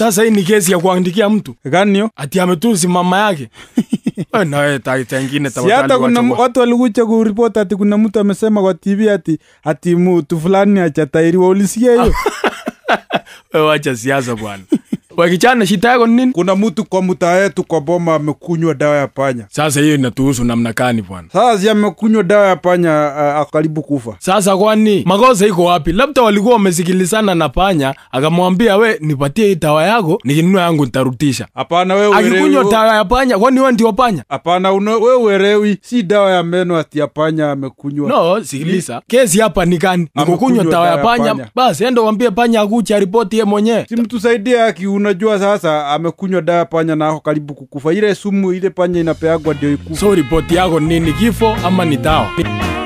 Sasa hii ni kesi ya kuandikia mtu ganio ati ametusi mama yake nawe Hata kuna watu walikuja kuripoti ati kuna mtu amesema kwa TV ati ati mtu fulani hajatairiwa. Ulisikia hiyo? Wewe acha siasa bwana. Wakichana shita yako nini? Kuna mtu kwa mtaa yetu kwa boma amekunywa dawa ya panya. Sasa hiyo inatuhusu namna gani bwana? Sasa si amekunywa dawa ya panya akaribu kufa. Sasa kwani makosa iko wapi? Labda walikuwa wamesikilizana na panya, akamwambia we, nipatie hii dawa yako, nikinunua yangu nitarudisha. Hapana wewe uelewi. Akikunywa dawa ya panya, kwani wewe ndio panya? Hapana wewe uelewi. Si dawa ya meno ati ya panya amekunywa. No, sikiliza. Kesi hapa ni gani? Amekunywa dawa ya panya. Basi endo wambie panya akuja ripoti yeye mwenyewe. Simtusaidie akiuna unajua sasa amekunywa dawa panya na ako karibu kukufa. Ile sumu ile panya inapeagwa ndio ikufa. So ripoti yako nini, kifo ama ni dawa?